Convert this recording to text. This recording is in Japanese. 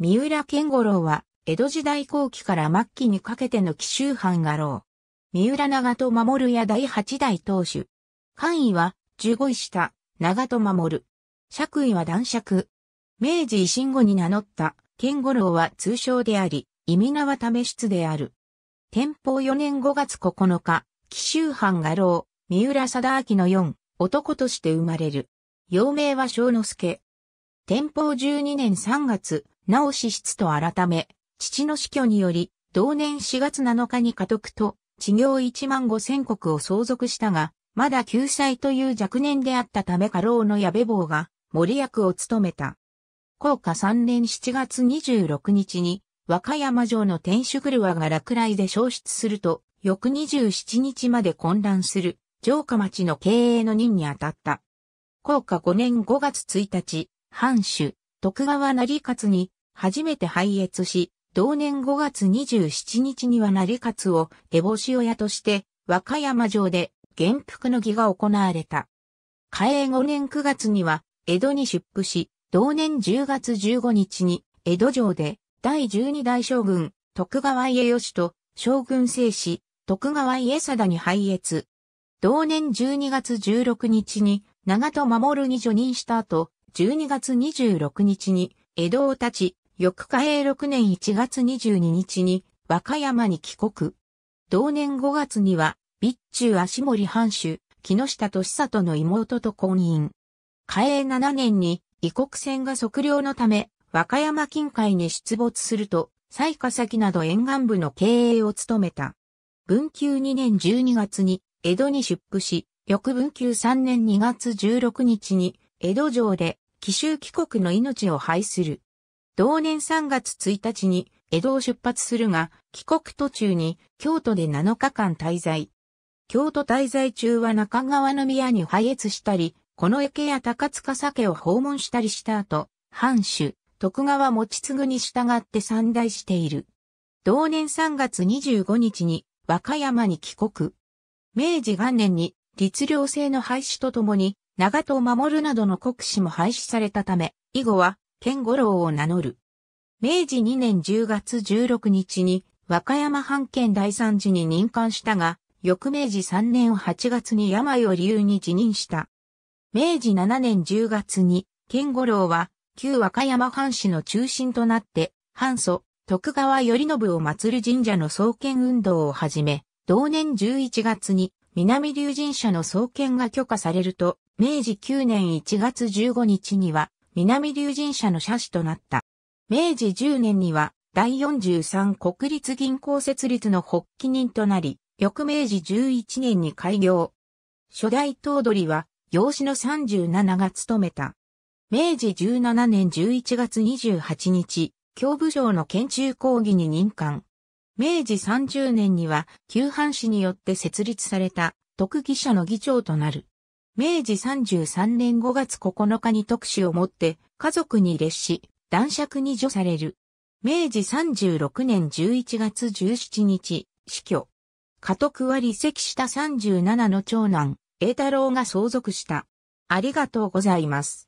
三浦健五郎は、江戸時代後期から末期にかけての奇襲藩画廊。三浦長戸守や第八代当主。官位は、十五位下、長戸守。爵位は男爵。明治維新後に名乗った、健五郎は通称であり、意味名は試出である。天保四年五月九日、奇襲藩画廊、三浦貞明の四、男として生まれる。幼名は正之助。天保十二年三月、直し室と改め、父の死去により、同年4月7日に家督と、地業1万5千国を相続したが、まだ救済という若年であったため家老の矢部坊が森役を務めた。高下3年7月26日に和歌山城の天守車が落雷で消失すると、翌27日まで混乱する城下町の経営の任に当たった。高下5年5月1日、藩主、徳川成勝に初めて廃越し、同年5月27日には成勝を烏帽子親として和歌山城で元服の儀が行われた。嘉永5年9月には江戸に出府し、同年10月15日に江戸城で第12代将軍徳川家義と将軍正史徳川家貞に廃越。同年12月16日に長戸守に除任した後、12月26日に江戸を立ち、翌火永6年1月22日に和歌山に帰国。同年5月には、備中足森藩主、木下利里の妹と婚姻。火永7年に異国船が測量のため、和歌山近海に出没すると、西下先など沿岸部の経営を務めた。文久2年12月に江戸に出府し、翌文久3年2月16日に江戸城で奇襲帰国の命を廃する。同年3月1日に江戸を出発するが、帰国途中に京都で7日間滞在。京都滞在中は中川宮に拝謁したり、この池や高塚酒を訪問したりした後、藩主、徳川持継に従って散大している。同年3月25日に和歌山に帰国。明治元年に律令制の廃止とともに長戸を守るなどの国史も廃止されたため、以後は健五郎を名乗る。明治2年10月16日に和歌山藩県大参事に任官したが、翌明治3年8月に病を理由に辞任した。明治7年10月に、健五郎は旧和歌山藩市の中心となって、藩祖、徳川頼信を祀る神社の創建運動を始め、同年11月に南竜神社の創建が許可されると、明治9年1月15日には、南竜神社の社史となった。明治10年には第43国立銀行設立の発起人となり、翌明治11年に開業。初代頭取は、養子の37が務めた。明治17年11月28日、教部長の県中講義に任官。明治30年には、旧藩士によって設立された、特技者の議長となる。明治33年5月9日に特使をもって家族に列し、男爵に除される。明治36年11月17日、死去。家督は離席した37の長男、栄太郎が相続した。ありがとうございます。